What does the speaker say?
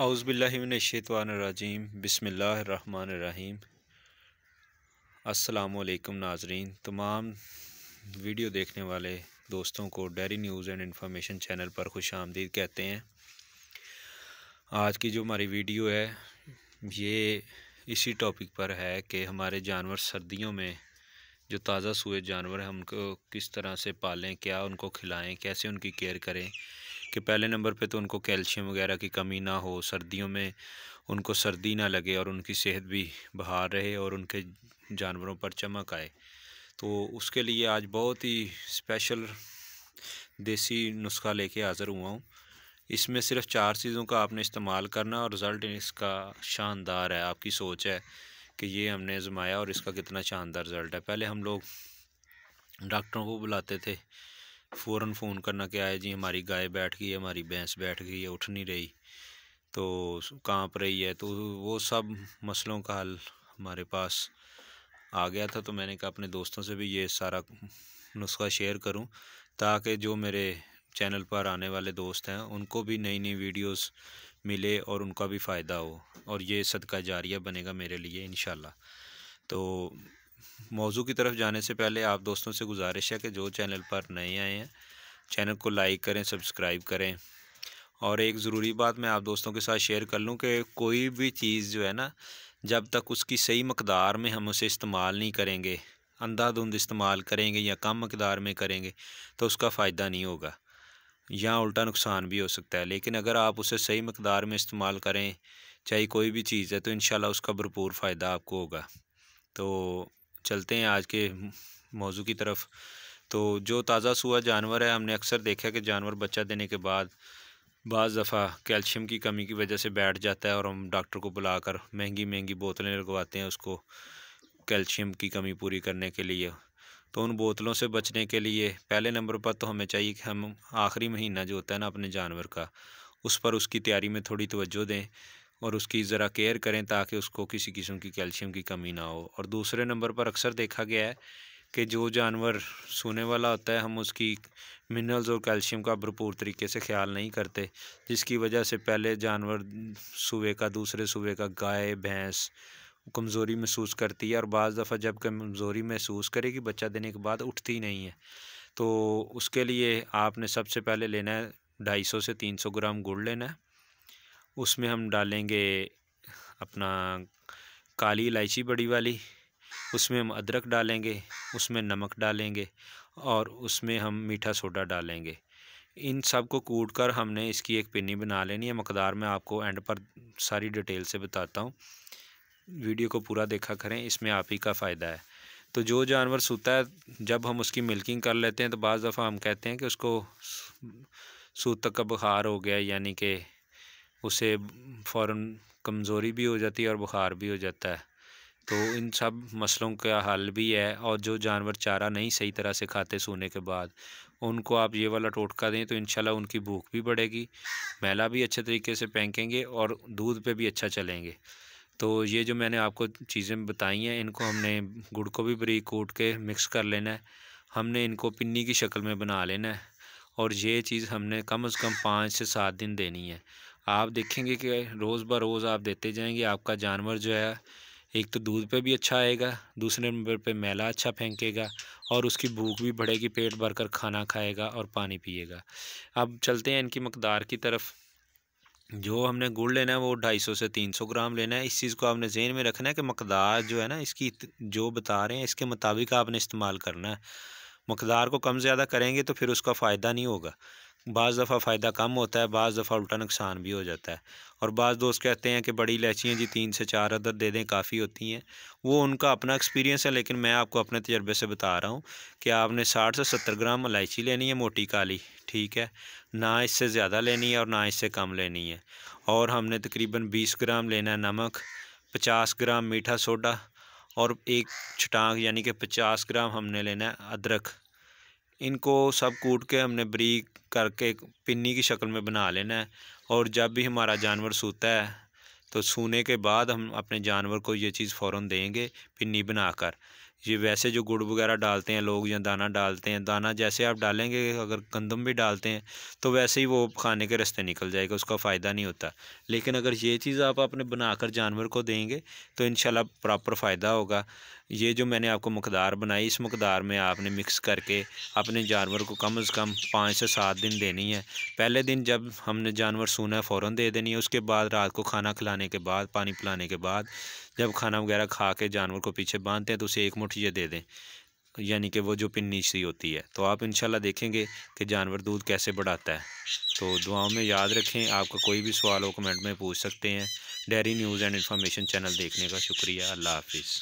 आउज़बिल्लिमिनशैतवानरजीम बसमीम असलकम नाजरीन तमाम वीडियो देखने वाले दोस्तों को dairy news and information channel पर खुश आमदीद कहते हैं आज की जो हमारी वीडियो है ये इसी टॉपिक पर है कि हमारे जानवर सर्दियों में जो ताज़ा सूए जानवर हैं उनको किस तरह से पालें क्या उनको खिलाएं कैसे उनकी केयर करें कि पहले नंबर पे तो उनको कैल्शियम वगैरह की कमी ना हो सर्दियों में उनको सर्दी ना लगे और उनकी सेहत भी बहार रहे और उनके जानवरों पर चमक आए तो उसके लिए आज बहुत ही स्पेशल देसी नुस्खा लेके हाज़िर हुआ हूँ इसमें सिर्फ चार चीज़ों का आपने इस्तेमाल करना और रिज़ल्ट इसका शानदार है आपकी सोच है कि ये हमने जमाया और इसका कितना शानदार रिज़ल्ट है पहले हम लोग डॉक्टरों को बुलाते थे फ़ौर फ़ोन करना क्या है जी हमारी गाय बैठ गई है हमारी भैंस बैठ गई है उठ नहीं रही तो कांप रही है तो वो सब मसलों का हल हमारे पास आ गया था तो मैंने कहा अपने दोस्तों से भी ये सारा नुस्खा शेयर करूं ताकि जो मेरे चैनल पर आने वाले दोस्त हैं उनको भी नई नई वीडियोस मिले और उनका भी फ़ायदा हो और ये सदका जारिया बनेगा मेरे लिए इन तो मौजू की तरफ जाने से पहले आप दोस्तों से गुजारिश है कि जो चैनल पर नए आए हैं चैनल को लाइक करें सब्सक्राइब करें और एक ज़रूरी बात मैं आप दोस्तों के साथ शेयर कर लूँ कि कोई भी चीज़ जो है ना जब तक उसकी सही मकदार में हम उसे इस्तेमाल नहीं करेंगे अंधाधुंध इस्तेमाल करेंगे या कम मकदार में करेंगे तो उसका फ़ायदा नहीं होगा या उल्टा नुकसान भी हो सकता है लेकिन अगर आप उसे सही मकदार में इस्तेमाल करें चाहे कोई भी चीज़ है तो इन उसका भरपूर फ़ायदा आपको होगा तो चलते हैं आज के मौजू की तरफ तो जो ताज़ा सूआ जानवर है हमने अक्सर देखा कि जानवर बच्चा देने के बाद बज़ दफ़ा कैल्शियम की कमी की वजह से बैठ जाता है और हम डॉक्टर को बुलाकर महंगी महंगी बोतलें लगवाते हैं उसको कैल्शियम की कमी पूरी करने के लिए तो उन बोतलों से बचने के लिए पहले नंबर पर तो हमें चाहिए कि हम आखिरी महीना जो होता है ना अपने जानवर का उस पर उसकी तैयारी में थोड़ी तोज्जो दें और उसकी ज़रा केयर करें ताकि उसको किसी किस्म की कैल्शियम की कमी ना हो और दूसरे नंबर पर अक्सर देखा गया है कि जो जानवर सोने वाला होता है हम उसकी मिनरल्स और कैल्शियम का भरपूर तरीके से ख्याल नहीं करते जिसकी वजह से पहले जानवर सुबह का दूसरे सुबह का गाय भैंस कमज़ोरी महसूस करती है और बज़ दफ़ा जब कमज़ोरी महसूस करेगी बच्चा देने के बाद उठती नहीं है तो उसके लिए आपने सबसे पहले लेना है ढाई सौ से तीन सौ ग्राम गुड़ लेना है उसमें हम डालेंगे अपना काली इलायची बड़ी वाली उसमें हम अदरक डालेंगे उसमें नमक डालेंगे और उसमें हम मीठा सोडा डालेंगे इन सब को कूट कर हमने इसकी एक पिनी बना लेनी है मकदार मैं आपको एंड पर सारी डिटेल से बताता हूँ वीडियो को पूरा देखा करें इसमें आप ही का फ़ायदा है तो जो जानवर सूता है जब हम उसकी मिल्किंग कर लेते हैं तो बज़ दफ़ा हम कहते हैं कि उसको सूत का बुखार हो गया यानी कि उसे फ़ौर कमज़ोरी भी हो जाती है और बुखार भी हो जाता है तो इन सब मसलों का हल भी है और जो जानवर चारा नहीं सही तरह से खाते सोने के बाद उनको आप ये वाला टोटका दें तो इंशाल्लाह उनकी भूख भी बढ़ेगी मैला भी अच्छे तरीके से फेंकेंगे और दूध पे भी अच्छा चलेंगे तो ये जो मैंने आपको चीज़ें बताई हैं इनको हमने गुड़ को भी बरीक कूट के मिक्स कर लेना है हमने इनको पिन्नी की शक्ल में बना लेना है और ये चीज़ हमने कम अज़ कम पाँच से सात दिन देनी है आप देखेंगे कि रोज़ ब रोज़ आप देते जाएंगे आपका जानवर जो है एक तो दूध पे भी अच्छा आएगा दूसरे नंबर पे मैला अच्छा फेंकेगा और उसकी भूख भी बढ़ेगी पेट भरकर खाना खाएगा और पानी पिएगा अब चलते हैं इनकी मकदार की तरफ जो हमने गुड़ लेना है वो ढाई सौ से तीन सौ ग्राम लेना है इस चीज़ को आपने जहन में रखना है कि मकदार जो है ना इसकी जो बता रहे हैं इसके मुताबिक आपने इस्तेमाल करना है मकदार को कम ज़्यादा करेंगे तो फिर उसका फ़ायदा नहीं होगा बज़ दफ़ा फ़ायदा कम होता है बज़ दफ़ा उल्टा नुकसान भी हो जाता है और बाज़ दोस्त कहते हैं कि बड़ी इलायचियाँ जी तीन से चार अदर दे दें काफ़ी होती हैं वो उनका अपना एक्सपीरियंस है लेकिन मैं आपको अपने तजर्बे से बता रहा हूँ कि आपने साठ से सत्तर ग्राम इलायची लेनी है मोटी काली ठीक है ना इससे ज़्यादा लेनी है और ना इससे कम लेनी है और हमने तकरीबन बीस ग्राम लेना है नमक पचास ग्राम मीठा सोडा और एक छटाक यानी कि पचास ग्राम हमने लेना है अदरक इनको सब कूट के हमने बरीक करके पिन्नी की शक्ल में बना लेना है और जब भी हमारा जानवर सूता है तो सूने के बाद हम अपने जानवर को ये चीज़ फ़ौर देंगे पिन्नी बनाकर ये वैसे जो गुड़ वगैरह डालते हैं लोग या दाना डालते हैं दाना जैसे आप डालेंगे अगर गंदम भी डालते हैं तो वैसे ही वो खाने के रास्ते निकल जाएगा उसका फ़ायदा नहीं होता लेकिन अगर ये चीज़ आप अपने बनाकर जानवर को देंगे तो इन प्रॉपर फ़ायदा होगा ये जो मैंने आपको मकदार बनाई इस मकदार में आपने मिक्स करके अपने जानवर को कम से कम पाँच से सात दिन देनी है पहले दिन जब हमने जानवर सोना है फ़ौर दे देनी है उसके बाद रात को खाना खिलाने के बाद पानी पिलाने के बाद जब खाना वगैरह खा के जानवर को पीछे बांधते हैं तो उसे एक मुठ ये दे दें यानी कि वो जो पिन्नी सी होती है तो आप इंशाल्लाह देखेंगे कि जानवर दूध कैसे बढ़ाता है तो दुआओं में याद रखें आपका कोई भी सवाल हो कमेंट में पूछ सकते हैं dairy news and information channel देखने का शुक्रिया अल्लाह हाफिज़